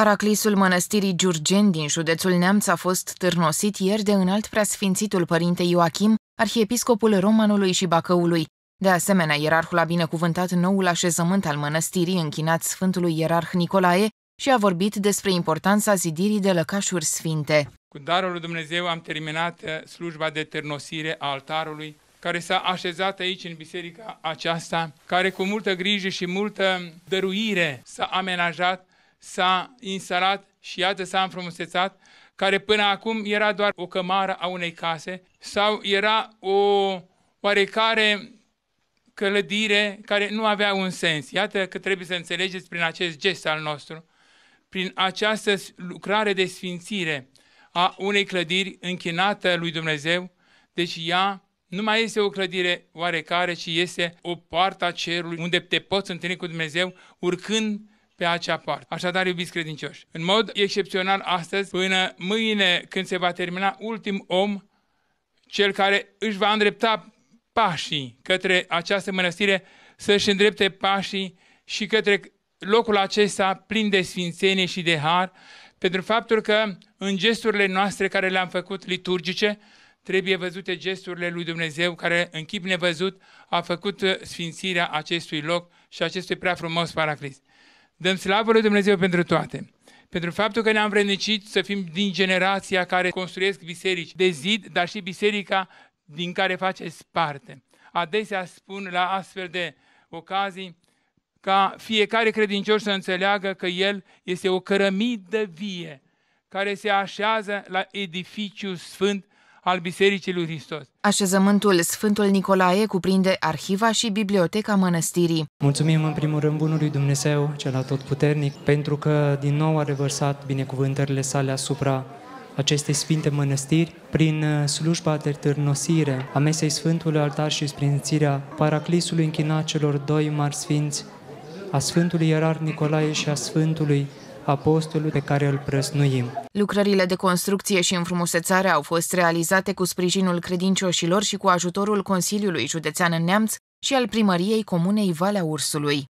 Paraclisul mănăstirii Giurgeni din județul Neamț a fost târnosit ieri de înalt preasfințitul părinte Ioachim, arhiepiscopul Romanului și Bacăului. De asemenea, ierarhul a binecuvântat noul așezământ al mănăstirii închinat Sfântului Ierarh Nicolae și a vorbit despre importanța zidirii de lăcașuri sfinte. Cu darul lui Dumnezeu am terminat eh, slujba de târnosire a altarului, care s-a așezat aici în biserica aceasta, care cu multă grijă și multă dăruire s-a amenajat s-a instalat și iată s-a înfrumusețat, care până acum era doar o cămară a unei case sau era o oarecare călădire care nu avea un sens. Iată că trebuie să înțelegeți prin acest gest al nostru, prin această lucrare de sfințire a unei clădiri închinată lui Dumnezeu, deci ea nu mai este o clădire oarecare, ci este o a cerului unde te poți întâlni cu Dumnezeu urcând pe acea parte. Așadar, iubiți credincioși, în mod excepțional astăzi, până mâine când se va termina ultim om, cel care își va îndrepta pașii către această mănăstire, să-și îndrepte pașii și către locul acesta plin de sfințenie și de har, pentru faptul că în gesturile noastre care le-am făcut liturgice, trebuie văzute gesturile lui Dumnezeu care în chip nevăzut a făcut sfințirea acestui loc și acestui prea frumos paraclis. Dăm slavă lui Dumnezeu pentru toate. Pentru faptul că ne-am vrednicit să fim din generația care construiesc biserici de zid, dar și biserica din care faceți parte. Adesea spun la astfel de ocazii ca fiecare credincios să înțeleagă că el este o cărămidă vie care se așează la edificiu sfânt al Bisericii lui Hristos. Așezământul Sfântul Nicolae cuprinde arhiva și biblioteca mănăstirii. Mulțumim în primul rând bunului Dumnezeu, cel atotputernic, pentru că din nou a revărsat binecuvântările sale asupra acestei sfinte mănăstiri prin uh, slujba de târnosire a mesei Sfântului Altar și sprințirea paraclisului închinat celor doi mari sfinți, a Sfântului Ierar Nicolae și a Sfântului apostolul pe care îl prăsnuim. Lucrările de construcție și înfrumusețare au fost realizate cu sprijinul credincioșilor și cu ajutorul Consiliului Județean în Neamț și al primăriei Comunei Valea Ursului.